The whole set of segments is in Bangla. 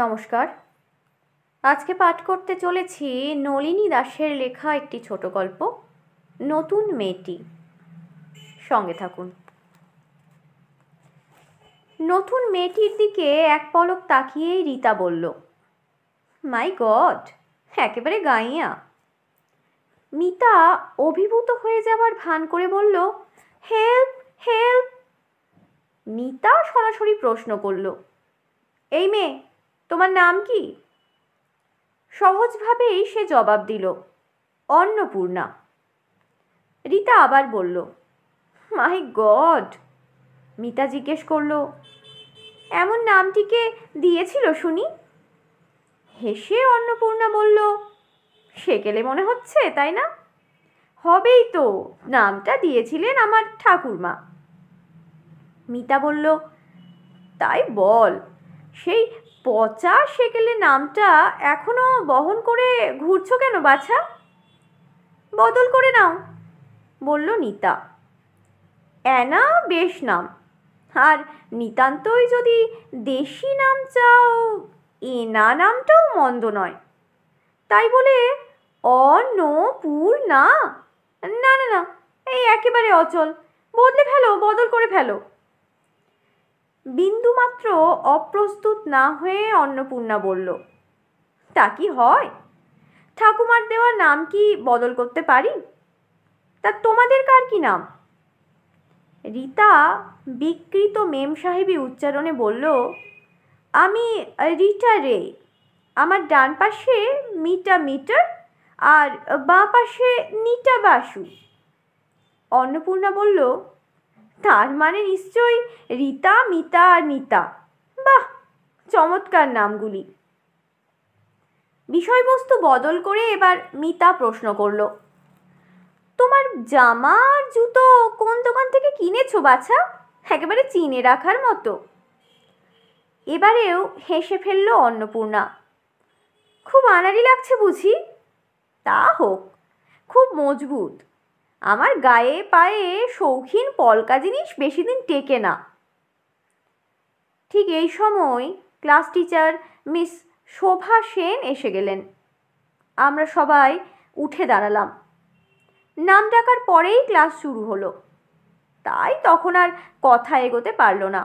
নমস্কার আজকে পাঠ করতে চলেছি নলিনী দাসের লেখা একটি ছোট গল্প নতুন মেয়েটি সঙ্গে থাকুন নতুন মেয়েটির দিকে এক পলক তাকিয়েই রীতা বলল মাই গড একেবারে গাইয়া মিতা অভিভূত হয়ে যাবার ভান করে বলল হেল্প হেল্প মিতা সরাসরি প্রশ্ন করল এই মেয়ে তোমার নাম কি সহজভাবেই সে জবাব দিল অন্নপূর্ণা রীতা আবার বলল মাই গড মিতা জিজ্ঞেস করল এমন নামটিকে দিয়েছিল শুনি হেসে অন্নপূর্ণা বলল সেকেলে মনে হচ্ছে তাই না হবেই তো নামটা দিয়েছিলেন আমার ঠাকুরমা মিতা বলল তাই বল সেই পচা সেকেলে নামটা এখনও বহন করে ঘুরছো কেন বাছা বদল করে নাও বলল নিতা অ্যানা বেশ নাম আর নিতান্তই যদি দেশি নাম চাও এনা নামটাও মন্দ নয় তাই বলে না না না না এই একেবারে অচল বদলে ফেলো বদল করে ফেলো বিন্দুমাত্র অপ্রস্তুত না হয়ে অন্নপূর্ণা বলল তা কি হয় ঠাকুমার দেওয়া নাম কি বদল করতে পারি তা তোমাদের কার কি নাম রীতা বিকৃত মেম সাহেবী উচ্চারণে বলল আমি রিটা রে আমার ডান পাশে মিটা মিটার আর বাঁ পাশে নিটা বাসু অন্নপূর্ণা বলল তার মানে নিশ্চয়ই রীতা মিতা আর নিতা বাহ চমৎকার নামগুলি বিষয়বস্তু বদল করে এবার মিতা প্রশ্ন করল তোমার জামা আর জুতো কোন দোকান থেকে কিনেছো বাছা একেবারে চিনে রাখার মতো এবারেও হেসে ফেলল অন্নপূর্ণা খুব আনারি লাগছে বুঝি তা হোক খুব মজবুত আমার গায়ে পায়ে শৌখিন পলকা জিনিস বেশি দিন টেকে না ঠিক এই সময় class teacher miss Shobha Sen এসে গেলেন আমরা সবাই উঠে দাঁড়ালাম নাম ডাকার পরেই ক্লাস শুরু হলো তাই তখন আর কথা এগোতে পারল না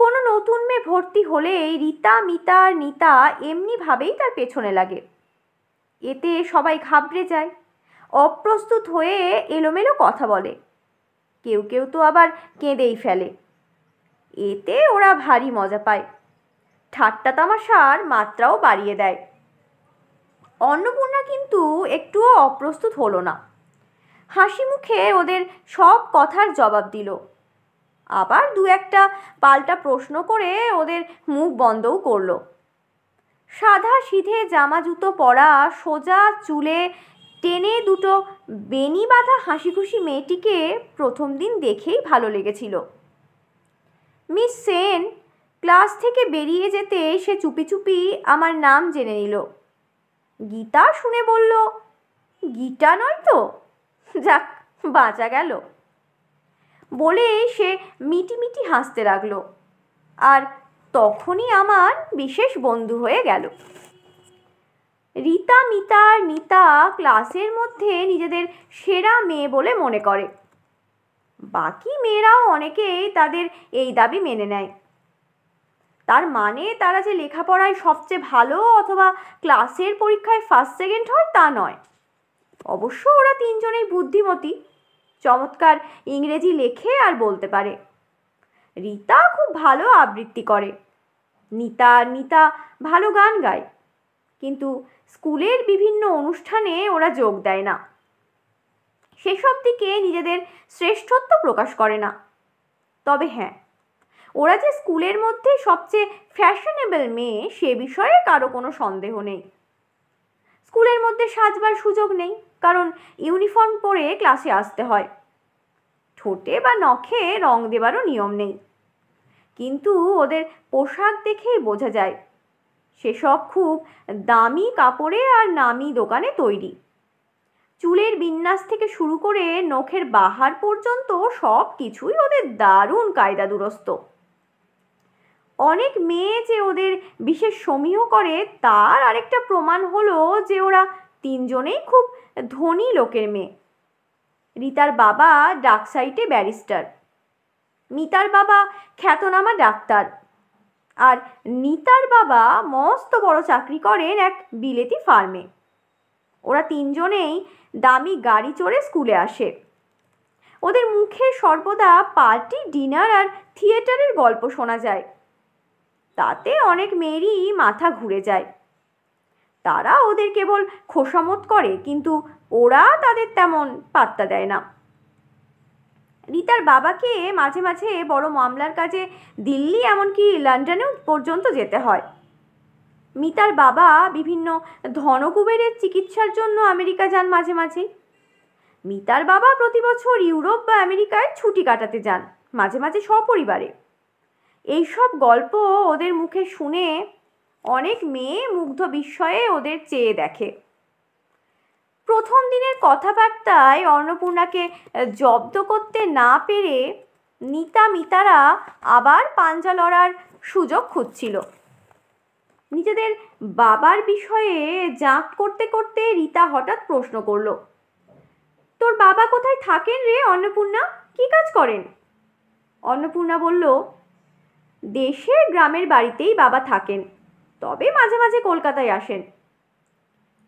কোনো নতুন মেয়ে ভর্তি হলে রীতা মিতা আর নিতা এমনিভাবেই তার পেছনে লাগে এতে সবাই ঘাবড়ে যায় অপ্রস্তুত হয়ে এলোমেলো কথা বলে কেউ কেউ তো আবার কেঁদেই ফেলে এতে ওরা ভারী মজা পায় ঠাট্টা তামাশার মাত্রাও বাড়িয়ে দেয় অন্নপূর্ণা কিন্তু একটুও অপ্রস্তুত হলো না হাসি মুখে ওদের সব কথার জবাব দিল আবার দু একটা পাল্টা প্রশ্ন করে ওদের মুখ বন্ধও করল সাদা সিধে জামা জুতো পরা সোজা চুলে টেনে দুটো বেনি বাঁধা খুশি মেয়েটিকে প্রথম দিন দেখেই ভালো লেগেছিল মিস সেন ক্লাস থেকে বেরিয়ে যেতে সে চুপি চুপি আমার নাম জেনে নিল গীতা শুনে বলল গীতা নয় তো যাক বাঁচা গেল বলে সে মিটিমিটি হাসতে লাগলো আর তখনই আমার বিশেষ বন্ধু হয়ে গেল রীতা মিতা আর নিতা ক্লাসের মধ্যে নিজেদের সেরা মেয়ে বলে মনে করে বাকি মেয়েরাও অনেকেই তাদের এই দাবি মেনে নেয় তার মানে তারা যে লেখাপড়ায় সবচেয়ে ভালো অথবা ক্লাসের পরীক্ষায় ফার্স্ট সেকেন্ড হয় তা নয় অবশ্য ওরা তিনজনেই বুদ্ধিমতী চমৎকার ইংরেজি লেখে আর বলতে পারে রীতা খুব ভালো আবৃত্তি করে নিতা নিতা ভালো গান গায় কিন্তু স্কুলের বিভিন্ন অনুষ্ঠানে ওরা যোগ দেয় না সেসব দিকে নিজেদের শ্রেষ্ঠত্ব প্রকাশ করে না তবে হ্যাঁ ওরা যে স্কুলের মধ্যে সবচেয়ে ফ্যাশনেবল মেয়ে সে বিষয়ে কারো কোনো সন্দেহ নেই স্কুলের মধ্যে সাজবার সুযোগ নেই কারণ ইউনিফর্ম পরে ক্লাসে আসতে হয় ঠোঁটে বা নখে রং দেবারও নিয়ম নেই কিন্তু ওদের পোশাক দেখেই বোঝা যায় সেসব খুব দামি কাপড়ে আর নামি দোকানে তৈরি চুলের বিন্যাস থেকে শুরু করে নখের বাহার পর্যন্ত সব কিছুই ওদের দারুণ কায়দা দুরস্ত অনেক মেয়ে যে ওদের বিশেষ সমীহ করে তার আরেকটা প্রমাণ হলো যে ওরা তিনজনেই খুব ধনী লোকের মেয়ে রিতার বাবা ডাকসাইটে ব্যারিস্টার মিতার বাবা খ্যাতনামা ডাক্তার আর নিতার বাবা মস্ত বড় চাকরি করেন এক বিলেতি ফার্মে ওরা তিনজনেই দামি গাড়ি চড়ে স্কুলে আসে ওদের মুখে সর্বদা পার্টি ডিনার আর থিয়েটারের গল্প শোনা যায় তাতে অনেক মেয়েরই মাথা ঘুরে যায় তারা ওদের কেবল খোসামত করে কিন্তু ওরা তাদের তেমন পাত্তা দেয় না রিতার বাবাকে মাঝে মাঝে বড় মামলার কাজে দিল্লি এমনকি লন্ডনেও পর্যন্ত যেতে হয় মিতার বাবা বিভিন্ন ধনকুবেরের চিকিৎসার জন্য আমেরিকা যান মাঝে মাঝে মিতার বাবা প্রতি বছর ইউরোপ বা আমেরিকায় ছুটি কাটাতে যান মাঝে মাঝে সপরিবারে এইসব গল্প ওদের মুখে শুনে অনেক মেয়ে মুগ্ধ বিস্ময়ে ওদের চেয়ে দেখে প্রথম দিনের কথাবার্তায় অন্নপূর্ণাকে জব্দ করতে না পেরে নিতা মিতারা আবার পাঞ্জা লড়ার সুযোগ খুঁজছিল নিজেদের বাবার বিষয়ে জাঁক করতে করতে রীতা হঠাৎ প্রশ্ন করল তোর বাবা কোথায় থাকেন রে অন্নপূর্ণা কি কাজ করেন অন্নপূর্ণা বলল দেশের গ্রামের বাড়িতেই বাবা থাকেন তবে মাঝে মাঝে কলকাতায় আসেন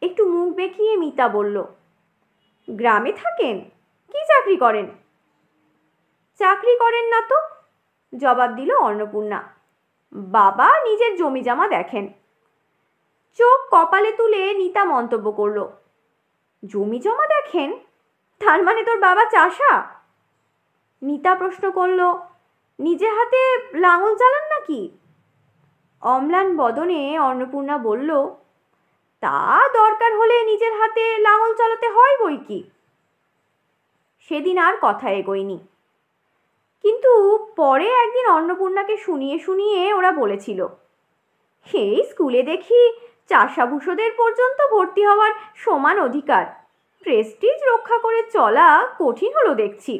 একটু মুখ বেঁকিয়ে মিতা বলল গ্রামে থাকেন কি চাকরি করেন চাকরি করেন না তো জবাব দিল অন্নপূর্ণা বাবা নিজের জমি জামা দেখেন চোখ কপালে তুলে নিতা মন্তব্য করল জমি জমা দেখেন তার মানে তোর বাবা চাষা নিতা প্রশ্ন করল নিজে হাতে লাঙল চালান নাকি অম্লান বদনে অন্নপূর্ণা বলল তা দরকার হলে নিজের হাতে লাঙল চালাতে হয় বই কি সেদিন আর কথা এগোয়নি কিন্তু পরে একদিন অন্নপূর্ণাকে শুনিয়ে শুনিয়ে ওরা বলেছিল সেই স্কুলে দেখি চাষাভূষদের পর্যন্ত ভর্তি হওয়ার সমান অধিকার প্রেস্টিজ রক্ষা করে চলা কঠিন হলো দেখছি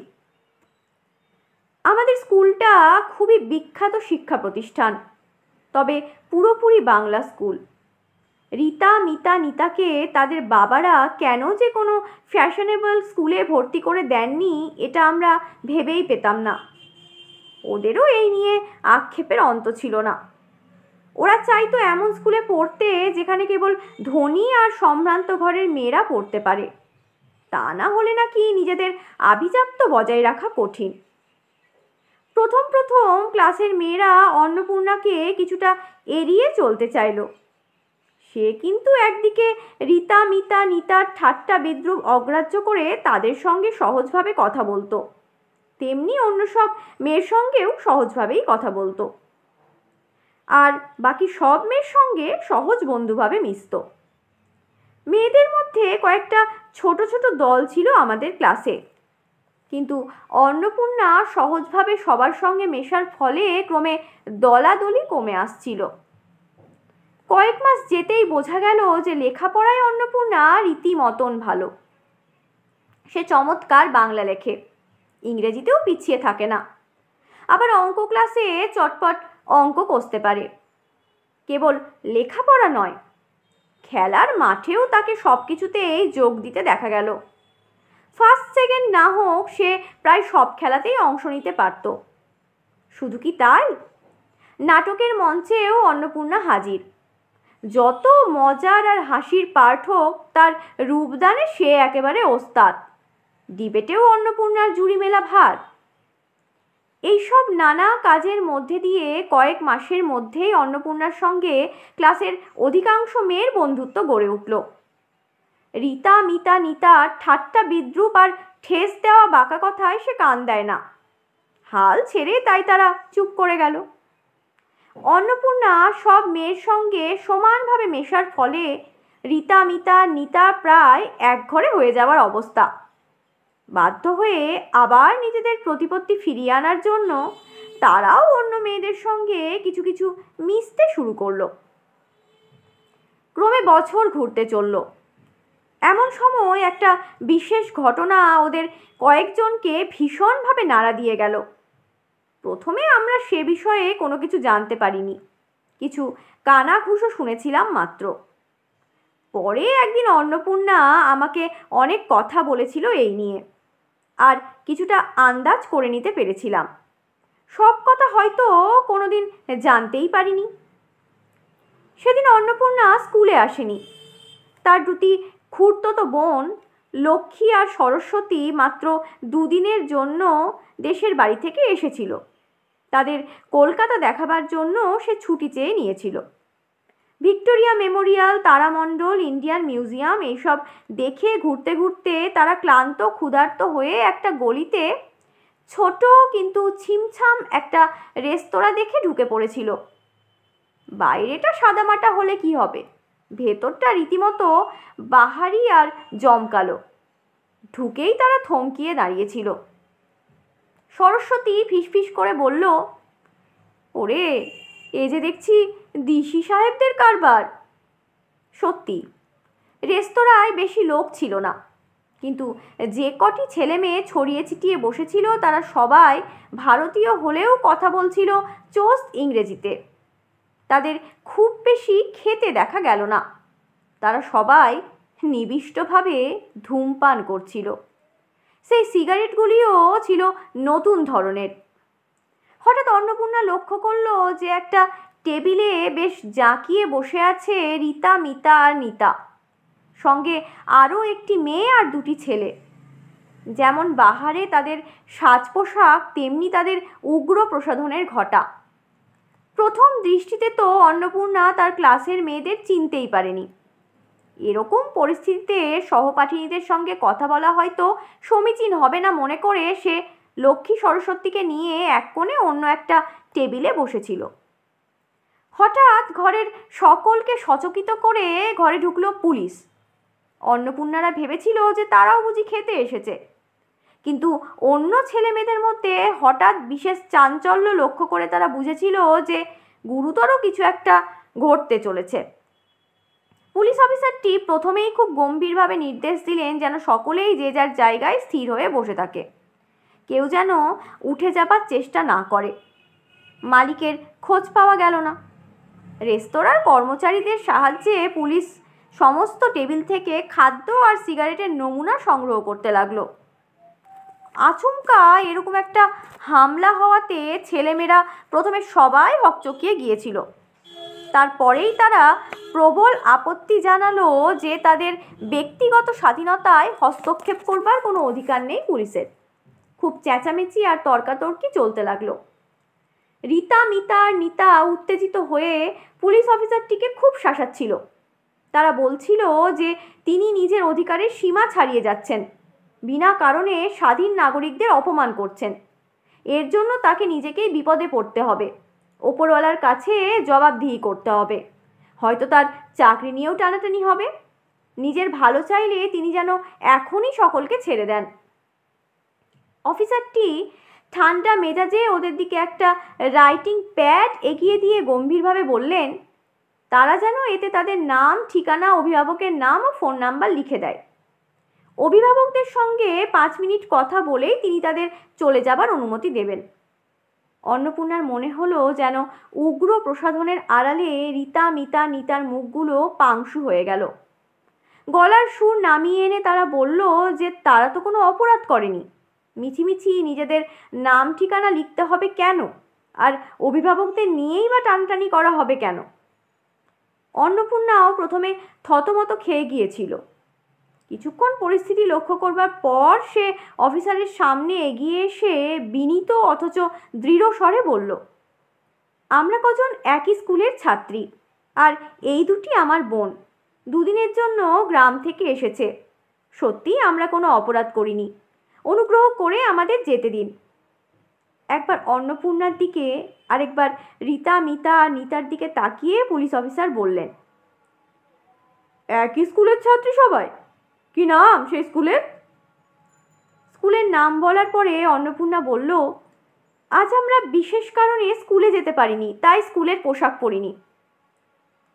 আমাদের স্কুলটা খুবই বিখ্যাত শিক্ষা প্রতিষ্ঠান তবে পুরোপুরি বাংলা স্কুল রিতা মিতা নিতাকে তাদের বাবারা কেন যে কোনো ফ্যাশনেবল স্কুলে ভর্তি করে দেননি এটা আমরা ভেবেই পেতাম না ওদেরও এই নিয়ে আক্ষেপের অন্ত ছিল না ওরা চাইতো এমন স্কুলে পড়তে যেখানে কেবল ধনী আর সম্ভ্রান্ত ঘরের মেয়েরা পড়তে পারে তা না হলে নাকি নিজেদের আভিজাত্য বজায় রাখা কঠিন প্রথম প্রথম ক্লাসের মেয়েরা অন্নপূর্ণাকে কিছুটা এড়িয়ে চলতে চাইলো সে কিন্তু একদিকে রীতা মিতা নিতার ঠাট্টা বিদ্রুপ অগ্রাহ্য করে তাদের সঙ্গে সহজভাবে কথা বলতো তেমনি অন্য সব মেয়ের সঙ্গেও সহজভাবেই কথা বলতো আর বাকি সব মেয়ের সঙ্গে সহজ বন্ধুভাবে মিশত মেয়েদের মধ্যে কয়েকটা ছোট ছোট দল ছিল আমাদের ক্লাসে কিন্তু অন্নপূর্ণা সহজভাবে সবার সঙ্গে মেশার ফলে ক্রমে দলাদলি কমে আসছিল কয়েক মাস যেতেই বোঝা গেল যে লেখাপড়ায় অন্নপূর্ণা রীতিমতন ভালো সে চমৎকার বাংলা লেখে ইংরেজিতেও পিছিয়ে থাকে না আবার অঙ্ক ক্লাসে চটপট অঙ্ক কষতে পারে কেবল লেখাপড়া নয় খেলার মাঠেও তাকে সব কিছুতেই যোগ দিতে দেখা গেল ফার্স্ট সেকেন্ড না হোক সে প্রায় সব খেলাতেই অংশ নিতে পারত শুধু কি তাই নাটকের মঞ্চেও অন্নপূর্ণা হাজির যত মজার আর হাসির পাঠ হোক তার রূপদানে সে একেবারে ওস্তাদ ডিবেটেও অন্নপূর্ণার জুড়ি মেলা ভার এইসব নানা কাজের মধ্যে দিয়ে কয়েক মাসের মধ্যেই অন্নপূর্ণার সঙ্গে ক্লাসের অধিকাংশ মেয়ের বন্ধুত্ব গড়ে উঠল রীতা মিতা নিতা ঠাট্টা বিদ্রুপ আর ঠেস দেওয়া বাঁকা কথায় সে কান দেয় না হাল ছেড়ে তাই তারা চুপ করে গেল অন্নপূর্ণা সব মেয়ের সঙ্গে সমানভাবে মেশার ফলে রীতা মিতা নিতা প্রায় এক ঘরে হয়ে যাওয়ার অবস্থা বাধ্য হয়ে আবার নিজেদের প্রতিপত্তি ফিরিয়ে আনার জন্য তারাও অন্য মেয়েদের সঙ্গে কিছু কিছু মিশতে শুরু করলো ক্রমে বছর ঘুরতে চলল এমন সময় একটা বিশেষ ঘটনা ওদের কয়েকজনকে ভীষণভাবে নাড়া দিয়ে গেল প্রথমে আমরা সে বিষয়ে কোনো কিছু জানতে পারিনি কিছু কানাঘুষো শুনেছিলাম মাত্র পরে একদিন অন্নপূর্ণা আমাকে অনেক কথা বলেছিল এই নিয়ে আর কিছুটা আন্দাজ করে নিতে পেরেছিলাম সব কথা হয়তো কোনো দিন জানতেই পারিনি সেদিন অন্নপূর্ণা স্কুলে আসেনি তার দুটি খুঁড়তো তো বোন লক্ষ্মী আর সরস্বতী মাত্র দুদিনের জন্য দেশের বাড়ি থেকে এসেছিল তাদের কলকাতা দেখাবার জন্য সে ছুটি চেয়ে নিয়েছিল ভিক্টোরিয়া মেমোরিয়াল তারামণ্ডল ইন্ডিয়ান মিউজিয়াম এইসব দেখে ঘুরতে ঘুরতে তারা ক্লান্ত ক্ষুধার্ত হয়ে একটা গলিতে ছোট কিন্তু ছিমছাম একটা রেস্তোরাঁ দেখে ঢুকে পড়েছিল বাইরেটা সাদামাটা হলে কি হবে ভেতরটা রীতিমতো বাহারি আর জমকালো ঢুকেই তারা থমকিয়ে দাঁড়িয়েছিল সরস্বতী ফিসফিস করে বলল ওরে এ যে দেখছি দিশি সাহেবদের কারবার সত্যি রেস্তোরাঁয় বেশি লোক ছিল না কিন্তু যে কটি ছেলে মেয়ে ছড়িয়ে ছিটিয়ে বসেছিল তারা সবাই ভারতীয় হলেও কথা বলছিল চোস্ত ইংরেজিতে তাদের খুব বেশি খেতে দেখা গেল না তারা সবাই নিবিষ্টভাবে ধূমপান করছিল সেই সিগারেটগুলিও ছিল নতুন ধরনের হঠাৎ অন্নপূর্ণা লক্ষ্য করলো যে একটা টেবিলে বেশ জাঁকিয়ে বসে আছে রীতা মিতা আর নিতা সঙ্গে আরও একটি মেয়ে আর দুটি ছেলে যেমন বাহারে তাদের সাজ পোশাক তেমনি তাদের উগ্র প্রসাধনের ঘটা প্রথম দৃষ্টিতে তো অন্নপূর্ণা তার ক্লাসের মেয়েদের চিনতেই পারেনি এরকম পরিস্থিতিতে সহপাঠিনীদের সঙ্গে কথা বলা হয়তো সমীচীন হবে না মনে করে সে লক্ষ্মী সরস্বতীকে নিয়ে এক কোণে অন্য একটা টেবিলে বসেছিল হঠাৎ ঘরের সকলকে সচকিত করে ঘরে ঢুকলো পুলিশ অন্নপূর্ণারা ভেবেছিল যে তারাও বুঝি খেতে এসেছে কিন্তু অন্য ছেলে মেয়েদের মধ্যে হঠাৎ বিশেষ চাঞ্চল্য লক্ষ্য করে তারা বুঝেছিল যে গুরুতর কিছু একটা ঘটতে চলেছে পুলিশ অফিসারটি প্রথমেই খুব গম্ভীরভাবে নির্দেশ দিলেন যেন সকলেই যে যার জায়গায় স্থির হয়ে বসে থাকে কেউ যেন উঠে যাবার চেষ্টা না করে মালিকের খোঁজ পাওয়া গেল না রেস্তোরাঁর কর্মচারীদের সাহায্যে পুলিশ সমস্ত টেবিল থেকে খাদ্য আর সিগারেটের নমুনা সংগ্রহ করতে লাগলো আচমকা এরকম একটা হামলা হওয়াতে ছেলেমেয়েরা প্রথমে সবাই হকচকিয়ে গিয়েছিল তারপরেই তারা প্রবল আপত্তি জানালো যে তাদের ব্যক্তিগত স্বাধীনতায় হস্তক্ষেপ করবার কোনো অধিকার নেই পুলিশের খুব চেঁচামেচি আর তর্কাতর্কি চলতে লাগলো রীতা মিতা আর নিতা উত্তেজিত হয়ে পুলিশ অফিসারটিকে খুব শাসাচ্ছিল তারা বলছিল যে তিনি নিজের অধিকারের সীমা ছাড়িয়ে যাচ্ছেন বিনা কারণে স্বাধীন নাগরিকদের অপমান করছেন এর জন্য তাকে নিজেকেই বিপদে পড়তে হবে ওপরওয়ালার কাছে জবাবদিহি করতে হবে হয়তো তার চাকরি নিয়েও টানাটানি হবে নিজের ভালো চাইলে তিনি যেন এখনই সকলকে ছেড়ে দেন অফিসারটি ঠান্ডা মেজাজে ওদের দিকে একটা রাইটিং প্যাড এগিয়ে দিয়ে গম্ভীরভাবে বললেন তারা যেন এতে তাদের নাম ঠিকানা অভিভাবকের নাম ও ফোন নাম্বার লিখে দেয় অভিভাবকদের সঙ্গে পাঁচ মিনিট কথা বলেই তিনি তাদের চলে যাবার অনুমতি দেবেন অন্নপূর্ণার মনে হলো যেন উগ্র প্রসাধনের আড়ালে রীতা মিতা নিতার মুখগুলো পাংশু হয়ে গেল গলার সুর নামিয়ে এনে তারা বলল যে তারা তো কোনো অপরাধ করেনি মিছিমিছি নিজেদের নাম ঠিকানা লিখতে হবে কেন আর অভিভাবকদের নিয়েই বা টানটানি করা হবে কেন অন্নপূর্ণাও প্রথমে থতমত খেয়ে গিয়েছিল কিছুক্ষণ পরিস্থিতি লক্ষ্য করবার পর সে অফিসারের সামনে এগিয়ে এসে বিনীত অথচ দৃঢ় স্বরে বলল আমরা কজন একই স্কুলের ছাত্রী আর এই দুটি আমার বোন দুদিনের জন্য গ্রাম থেকে এসেছে সত্যি আমরা কোনো অপরাধ করিনি অনুগ্রহ করে আমাদের যেতে দিন একবার অন্নপূর্ণার দিকে আরেকবার রীতা মিতা নিতার দিকে তাকিয়ে পুলিশ অফিসার বললেন একই স্কুলের ছাত্রী সবাই কি নাম সেই স্কুলে স্কুলের নাম বলার পরে অন্নপূর্ণা বলল আজ আমরা বিশেষ কারণে স্কুলে যেতে পারিনি তাই স্কুলের পোশাক পরিনি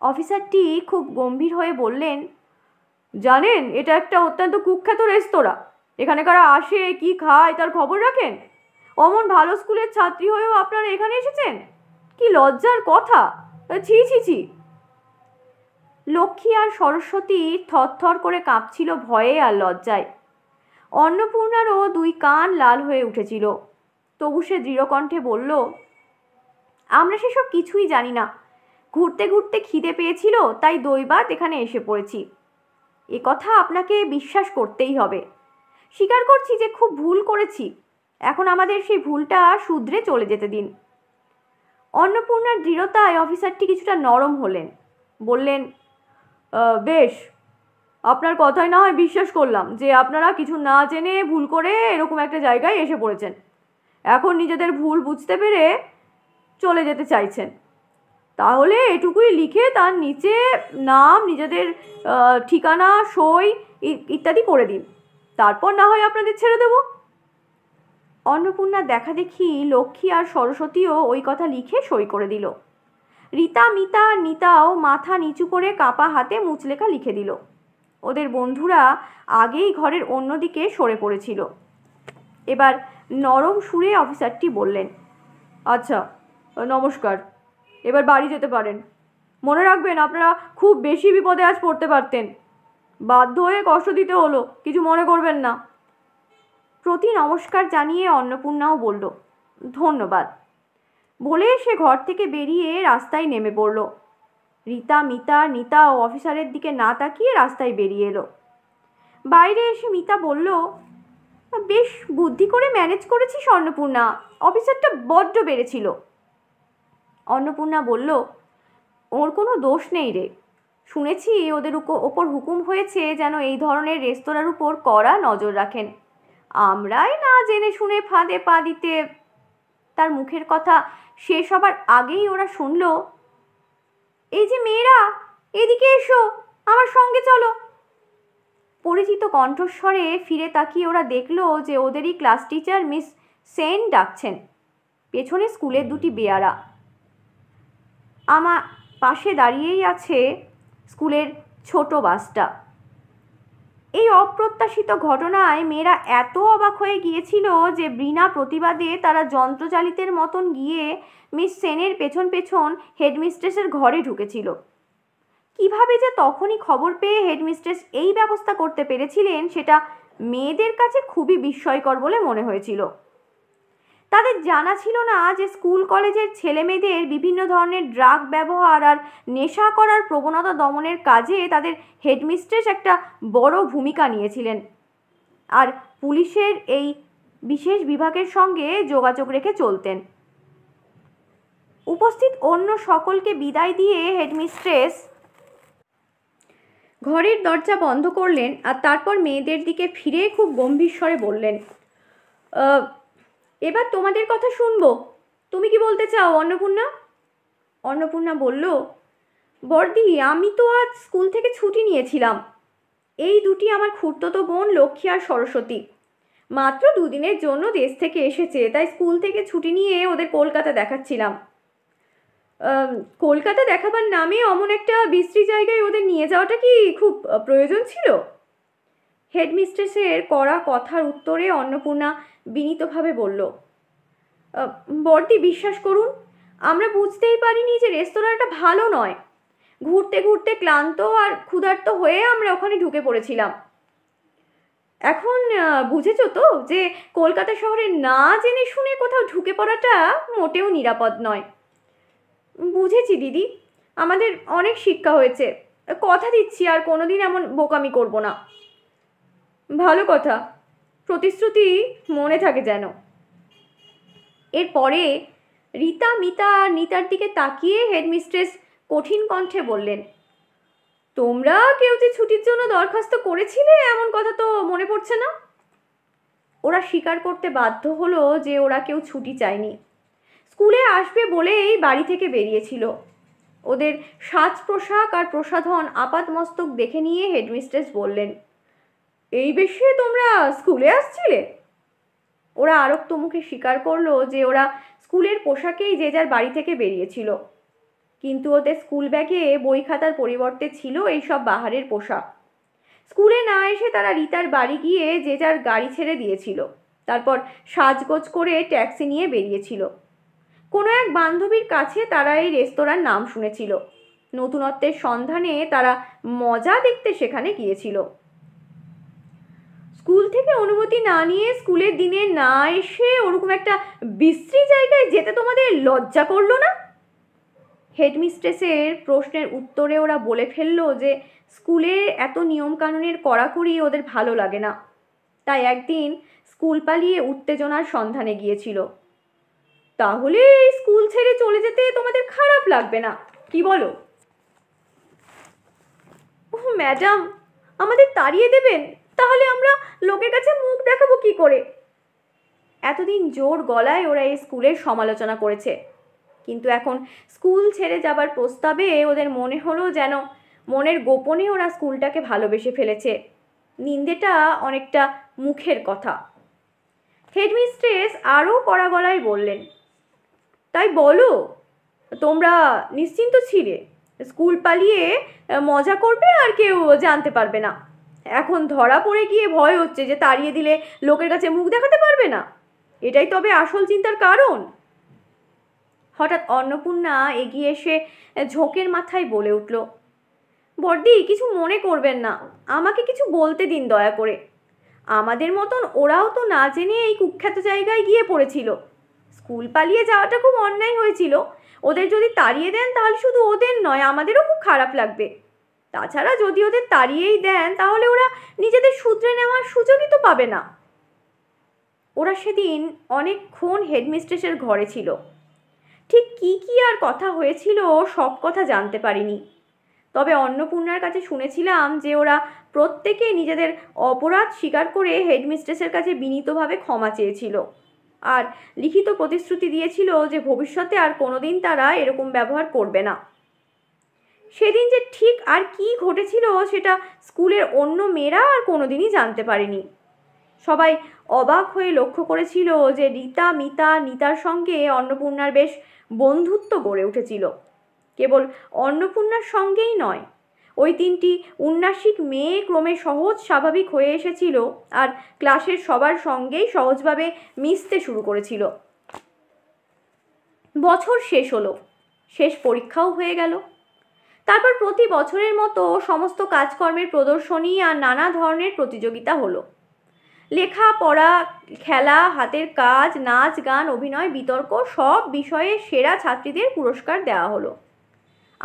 অফিসারটি খুব গম্ভীর হয়ে বললেন জানেন এটা একটা অত্যন্ত কুখ্যাত রেস্তোরাঁ এখানে কারা আসে কি খায় তার খবর রাখেন অমন ভালো স্কুলের ছাত্রী হয়েও আপনারা এখানে এসেছেন কি লজ্জার কথা ছি ছি ছি লক্ষ্মী আর সরস্বতী থরথর করে কাঁপছিল ভয়ে আর লজ্জায় অন্নপূর্ণারও দুই কান লাল হয়ে উঠেছিল তবু সে দৃঢ়কণ্ঠে বলল আমরা সেসব কিছুই জানি না ঘুরতে ঘুরতে খিদে পেয়েছিল তাই দৈবাত এখানে এসে পড়েছি এ কথা আপনাকে বিশ্বাস করতেই হবে স্বীকার করছি যে খুব ভুল করেছি এখন আমাদের সেই ভুলটা শুধরে চলে যেতে দিন অন্নপূর্ণার দৃঢ়তায় অফিসারটি কিছুটা নরম হলেন বললেন বেশ আপনার কথাই না হয় বিশ্বাস করলাম যে আপনারা কিছু না জেনে ভুল করে এরকম একটা জায়গায় এসে পড়েছেন এখন নিজেদের ভুল বুঝতে পেরে চলে যেতে চাইছেন তাহলে এটুকুই লিখে তার নিচে নাম নিজেদের ঠিকানা সই ইত্যাদি করে দিন তারপর না হয় আপনাদের ছেড়ে দেব অন্নপূর্ণা দেখা দেখি লক্ষ্মী আর সরস্বতীও ওই কথা লিখে সই করে দিল রীতা মিতা নিতাও মাথা নিচু করে কাপা হাতে মুচলেখা লিখে দিল ওদের বন্ধুরা আগেই ঘরের অন্যদিকে সরে পড়েছিল এবার নরম সুরে অফিসারটি বললেন আচ্ছা নমস্কার এবার বাড়ি যেতে পারেন মনে রাখবেন আপনারা খুব বেশি বিপদে আজ পড়তে পারতেন বাধ্য হয়ে কষ্ট দিতে হলো কিছু মনে করবেন না প্রতি নমস্কার জানিয়ে অন্নপূর্ণাও বলল ধন্যবাদ বলে সে ঘর থেকে বেরিয়ে রাস্তায় নেমে পড়ল রীতা মিতা নিতা ও অফিসারের দিকে না তাকিয়ে রাস্তায় বেরিয়ে এলো বাইরে এসে মিতা বলল বেশ বুদ্ধি করে ম্যানেজ করেছি অন্নপূর্ণা অফিসারটা বড্ড বেড়েছিল অন্নপূর্ণা বলল ওর কোনো দোষ নেই রে শুনেছি ওদের ওপর হুকুম হয়েছে যেন এই ধরনের রেস্তোরাঁর উপর কড়া নজর রাখেন আমরাই না জেনে শুনে ফাঁদে পা দিতে তার মুখের কথা শেষ হবার আগেই ওরা শুনল এই যে মেয়েরা এদিকে এসো আমার সঙ্গে চলো পরিচিত কণ্ঠস্বরে ফিরে তাকিয়ে ওরা দেখল যে ওদেরই ক্লাস টিচার মিস সেন ডাকছেন পেছনে স্কুলের দুটি বেয়ারা আমার পাশে দাঁড়িয়েই আছে স্কুলের ছোট বাসটা এই অপ্রত্যাশিত ঘটনায় মেয়েরা এত অবাক হয়ে গিয়েছিল যে বিনা প্রতিবাদে তারা যন্ত্রচালিতের মতন গিয়ে মিস সেনের পেছন পেছন হেডমিস্ট্রেসের ঘরে ঢুকেছিল কিভাবে যে তখনই খবর পেয়ে হেডমিস্ট্রেস এই ব্যবস্থা করতে পেরেছিলেন সেটা মেয়েদের কাছে খুবই বিস্ময়কর বলে মনে হয়েছিল তাদের জানা ছিল না যে স্কুল কলেজের ছেলেমেয়েদের বিভিন্ন ধরনের ড্রাগ ব্যবহার আর নেশা করার প্রবণতা দমনের কাজে তাদের হেডমিস্ট্রেস একটা বড় ভূমিকা নিয়েছিলেন আর পুলিশের এই বিশেষ বিভাগের সঙ্গে যোগাযোগ রেখে চলতেন উপস্থিত অন্য সকলকে বিদায় দিয়ে হেডমিস্ট্রেস ঘরের দরজা বন্ধ করলেন আর তারপর মেয়েদের দিকে ফিরে খুব গম্ভীর স্বরে বললেন এবার তোমাদের কথা শুনবো তুমি কি বলতে চাও অন্নপূর্ণা অন্নপূর্ণা বলল বর্দি আমি তো আজ স্কুল থেকে ছুটি নিয়েছিলাম এই দুটি আমার খুঁড়তো বোন লক্ষ্মী আর সরস্বতী মাত্র দুদিনের জন্য দেশ থেকে এসেছে তাই স্কুল থেকে ছুটি নিয়ে ওদের কলকাতা দেখাচ্ছিলাম কলকাতা দেখাবার নামে অমন একটা বিশ্রী জায়গায় ওদের নিয়ে যাওয়াটা কি খুব প্রয়োজন ছিল হেডমিস্ট্রেসের করা কথার উত্তরে অন্নপূর্ণা বিনীতভাবে বলল বর্দি বিশ্বাস করুন আমরা বুঝতেই পারিনি যে রেস্তোরাঁটা ভালো নয় ঘুরতে ঘুরতে ক্লান্ত আর ক্ষুধার্ত হয়ে আমরা ওখানে ঢুকে পড়েছিলাম এখন বুঝেছ তো যে কলকাতা শহরে না জেনে শুনে কোথাও ঢুকে পড়াটা মোটেও নিরাপদ নয় বুঝেছি দিদি আমাদের অনেক শিক্ষা হয়েছে কথা দিচ্ছি আর কোনোদিন এমন বোকামি করব না ভালো কথা প্রতিশ্রুতি মনে থাকে যেন এরপরে রীতা মিতা আর নিতার দিকে তাকিয়ে হেডমিস্ট্রেস কঠিন কণ্ঠে বললেন তোমরা কেউ যে ছুটির জন্য দরখাস্ত করেছিলে এমন কথা তো মনে পড়ছে না ওরা স্বীকার করতে বাধ্য হলো যে ওরা কেউ ছুটি চায়নি স্কুলে আসবে বলেই বাড়ি থেকে বেরিয়েছিল ওদের সাজ পোশাক আর প্রসাধন আপাতমস্তক দেখে নিয়ে হেডমিস্ট্রেস বললেন এই বেশে তোমরা স্কুলে আসছিলে ওরা আরক্ত মুখে স্বীকার করলো যে ওরা স্কুলের পোশাকেই যে যার বাড়ি থেকে বেরিয়েছিল কিন্তু ওদের স্কুল ব্যাগে বই খাতার পরিবর্তে ছিল এই সব বাহারের পোশাক স্কুলে না এসে তারা রিতার বাড়ি গিয়ে যে যার গাড়ি ছেড়ে দিয়েছিল তারপর সাজগোজ করে ট্যাক্সি নিয়ে বেরিয়েছিল কোনো এক বান্ধবীর কাছে তারা এই রেস্তোরাঁর নাম শুনেছিল নতুনত্বের সন্ধানে তারা মজা দেখতে সেখানে গিয়েছিল স্কুল থেকে অনুমতি না নিয়ে স্কুলের দিনে না এসে ওরকম একটা বিশ্রী জায়গায় যেতে তোমাদের লজ্জা করলো না হেডমিস্ট্রেসের প্রশ্নের উত্তরে ওরা বলে ফেললো যে স্কুলের এত নিয়মকানুনের কড়াকড়ি ওদের ভালো লাগে না তাই একদিন স্কুল পালিয়ে উত্তেজনার সন্ধানে গিয়েছিল তাহলে এই স্কুল ছেড়ে চলে যেতে তোমাদের খারাপ লাগবে না কি বলো ম্যাডাম আমাদের তাড়িয়ে দেবেন তাহলে আমরা লোকের কাছে মুখ দেখাবো কি করে এতদিন জোর গলায় ওরা এই স্কুলের সমালোচনা করেছে কিন্তু এখন স্কুল ছেড়ে যাবার প্রস্তাবে ওদের মনে হলো যেন মনের গোপনে ওরা স্কুলটাকে ভালোবেসে ফেলেছে নিন্দেটা অনেকটা মুখের কথা হেডমিস্ট্রেস আরও কড়া গলায় বললেন তাই বলো তোমরা নিশ্চিন্ত ছিলে স্কুল পালিয়ে মজা করবে আর কেউ জানতে পারবে না এখন ধরা পড়ে গিয়ে ভয় হচ্ছে যে তাড়িয়ে দিলে লোকের কাছে মুখ দেখাতে পারবে না এটাই তবে আসল চিন্তার কারণ হঠাৎ অন্নপূর্ণা এগিয়ে এসে ঝোঁকের মাথায় বলে উঠল বর্দি কিছু মনে করবেন না আমাকে কিছু বলতে দিন দয়া করে আমাদের মতন ওরাও তো না জেনে এই কুখ্যাত জায়গায় গিয়ে পড়েছিল স্কুল পালিয়ে যাওয়াটা খুব অন্যায় হয়েছিল ওদের যদি তাড়িয়ে দেন তাহলে শুধু ওদের নয় আমাদেরও খুব খারাপ লাগবে তাছাড়া যদি ওদের তাড়িয়েই দেন তাহলে ওরা নিজেদের শুধরে নেওয়ার সুযোগই তো পাবে না ওরা সেদিন অনেকক্ষণ হেডমিস্ট্রেসের ঘরে ছিল ঠিক কি কি আর কথা হয়েছিল সব কথা জানতে পারিনি তবে অন্নপূর্ণার কাছে শুনেছিলাম যে ওরা প্রত্যেকে নিজেদের অপরাধ স্বীকার করে হেডমিস্ট্রেসের কাছে বিনীতভাবে ক্ষমা চেয়েছিল আর লিখিত প্রতিশ্রুতি দিয়েছিল যে ভবিষ্যতে আর কোনোদিন তারা এরকম ব্যবহার করবে না সেদিন যে ঠিক আর কি ঘটেছিল সেটা স্কুলের অন্য মেয়েরা আর কোনোদিনই জানতে পারেনি সবাই অবাক হয়ে লক্ষ্য করেছিল যে রীতা মিতা নিতার সঙ্গে অন্নপূর্ণার বেশ বন্ধুত্ব গড়ে উঠেছিল কেবল অন্নপূর্ণার সঙ্গেই নয় ওই তিনটি উন্নাসিক মেয়ে ক্রমে সহজ স্বাভাবিক হয়ে এসেছিল আর ক্লাসের সবার সঙ্গেই সহজভাবে মিশতে শুরু করেছিল বছর শেষ হলো শেষ পরীক্ষাও হয়ে গেল তারপর প্রতি বছরের মতো সমস্ত কাজকর্মের প্রদর্শনী আর নানা ধরনের প্রতিযোগিতা হলো লেখা পড়া খেলা হাতের কাজ নাচ গান অভিনয় বিতর্ক সব বিষয়ে সেরা ছাত্রীদের পুরস্কার দেওয়া হলো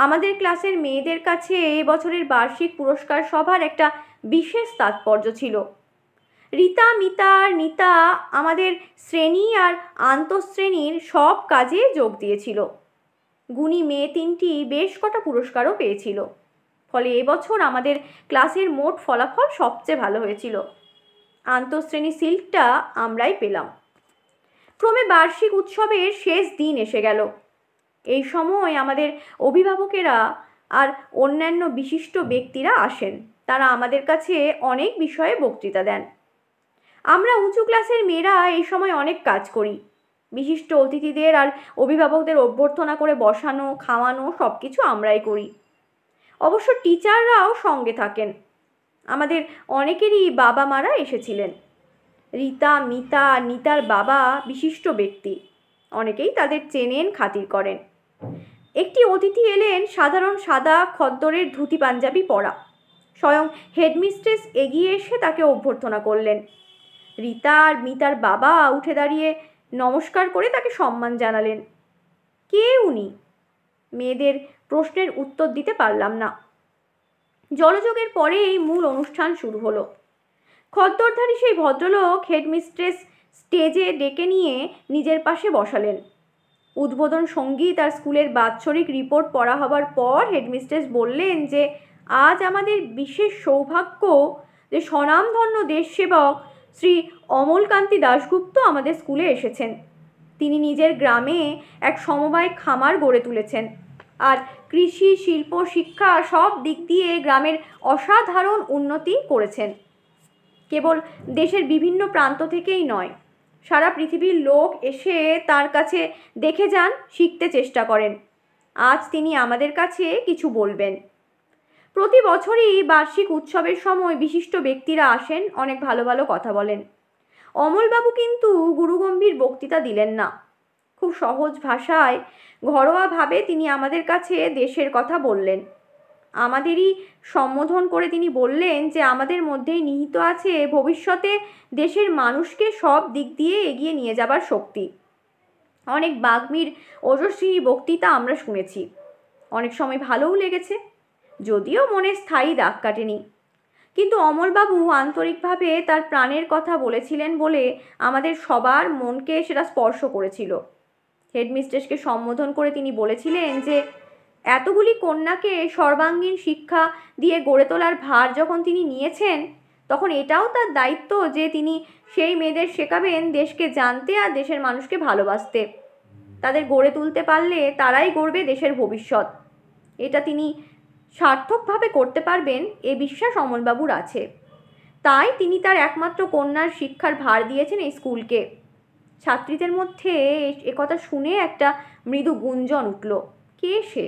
আমাদের ক্লাসের মেয়েদের কাছে এ বছরের বার্ষিক পুরস্কার সভার একটা বিশেষ তাৎপর্য ছিল রীতা মিতা নিতা আমাদের শ্রেণী আর আন্তঃশ্রেণীর সব কাজে যোগ দিয়েছিল গুণী মেয়ে তিনটি বেশ কটা পুরস্কারও পেয়েছিল ফলে এবছর আমাদের ক্লাসের মোট ফলাফল সবচেয়ে ভালো হয়েছিল আন্তঃশ্রেণী সিল্কটা আমরাই পেলাম ক্রমে বার্ষিক উৎসবের শেষ দিন এসে গেল এই সময় আমাদের অভিভাবকেরা আর অন্যান্য বিশিষ্ট ব্যক্তিরা আসেন তারা আমাদের কাছে অনেক বিষয়ে বক্তৃতা দেন আমরা উঁচু ক্লাসের মেয়েরা এই সময় অনেক কাজ করি বিশিষ্ট অতিথিদের আর অভিভাবকদের অভ্যর্থনা করে বসানো খাওয়ানো সব কিছু আমরাই করি অবশ্য টিচাররাও সঙ্গে থাকেন আমাদের অনেকেরই বাবা মারা এসেছিলেন রীতা মিতা নিতার বাবা বিশিষ্ট ব্যক্তি অনেকেই তাদের চেনেন খাতির করেন একটি অতিথি এলেন সাধারণ সাদা খদ্দরের ধুতি পাঞ্জাবি পরা স্বয়ং হেডমিস্ট্রেস এগিয়ে এসে তাকে অভ্যর্থনা করলেন রীতা আর মিতার বাবা উঠে দাঁড়িয়ে নমস্কার করে তাকে সম্মান জানালেন কে উনি মেয়েদের প্রশ্নের উত্তর দিতে পারলাম না জলযোগের পরে এই মূল অনুষ্ঠান শুরু হলো খদ্দরধারী সেই ভদ্রলোক হেডমিস্ট্রেস স্টেজে ডেকে নিয়ে নিজের পাশে বসালেন উদ্বোধন সঙ্গীত আর স্কুলের বাৎসরিক রিপোর্ট পড়া হবার পর হেডমিস্ট্রেস বললেন যে আজ আমাদের বিশেষ সৌভাগ্য যে স্বনামধন্য দেশসেবক শ্রী অমলকান্তি দাশগুপ্ত আমাদের স্কুলে এসেছেন তিনি নিজের গ্রামে এক সমবায় খামার গড়ে তুলেছেন আর কৃষি শিল্প শিক্ষা সব দিক দিয়ে গ্রামের অসাধারণ উন্নতি করেছেন কেবল দেশের বিভিন্ন প্রান্ত থেকেই নয় সারা পৃথিবীর লোক এসে তার কাছে দেখে যান শিখতে চেষ্টা করেন আজ তিনি আমাদের কাছে কিছু বলবেন প্রতি বছরই বার্ষিক উৎসবের সময় বিশিষ্ট ব্যক্তিরা আসেন অনেক ভালো ভালো কথা বলেন অমলবাবু কিন্তু গুরুগম্ভীর বক্তৃতা দিলেন না খুব সহজ ভাষায় ঘরোয়াভাবে তিনি আমাদের কাছে দেশের কথা বললেন আমাদেরই সম্বোধন করে তিনি বললেন যে আমাদের মধ্যেই নিহিত আছে ভবিষ্যতে দেশের মানুষকে সব দিক দিয়ে এগিয়ে নিয়ে যাবার শক্তি অনেক বাগ্মীর ওজস্বী বক্তৃতা আমরা শুনেছি অনেক সময় ভালোও লেগেছে যদিও মনে স্থায়ী দাগ কাটেনি কিন্তু অমলবাবু আন্তরিকভাবে তার প্রাণের কথা বলেছিলেন বলে আমাদের সবার মনকে সেটা স্পর্শ করেছিল হেডমিস্ট্রেসকে সম্বোধন করে তিনি বলেছিলেন যে এতগুলি কন্যাকে সর্বাঙ্গীন শিক্ষা দিয়ে গড়ে তোলার ভার যখন তিনি নিয়েছেন তখন এটাও তার দায়িত্ব যে তিনি সেই মেয়েদের শেখাবেন দেশকে জানতে আর দেশের মানুষকে ভালোবাসতে তাদের গড়ে তুলতে পারলে তারাই গড়বে দেশের ভবিষ্যৎ এটা তিনি সার্থকভাবে করতে পারবেন এ বিশ্বাস অমলবাবুর আছে তাই তিনি তার একমাত্র কন্যার শিক্ষার ভার দিয়েছেন এই স্কুলকে ছাত্রীদের মধ্যে একথা শুনে একটা মৃদু গুঞ্জন উঠল কে সে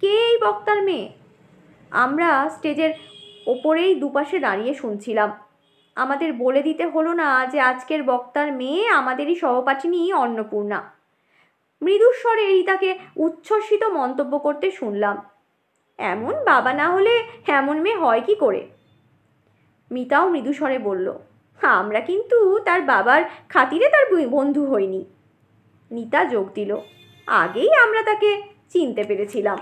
কে এই বক্তার মেয়ে আমরা স্টেজের ওপরেই দুপাশে দাঁড়িয়ে শুনছিলাম আমাদের বলে দিতে হলো না যে আজকের বক্তার মেয়ে আমাদেরই সহপাঠিনী অন্নপূর্ণা মৃদুস্বরে এই তাকে উচ্ছ্বসিত মন্তব্য করতে শুনলাম এমন বাবা না হলে এমন মেয়ে হয় কি করে মিতাও মৃদুস্বরে বলল আমরা কিন্তু তার বাবার খাতিরে তার বন্ধু হইনি নিতা যোগ দিল আগেই আমরা তাকে চিনতে পেরেছিলাম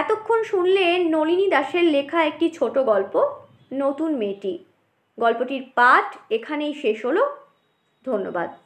এতক্ষণ শুনলেন নলিনী দাসের লেখা একটি ছোট গল্প নতুন মেয়েটি গল্পটির পাঠ এখানেই শেষ হলো ধন্যবাদ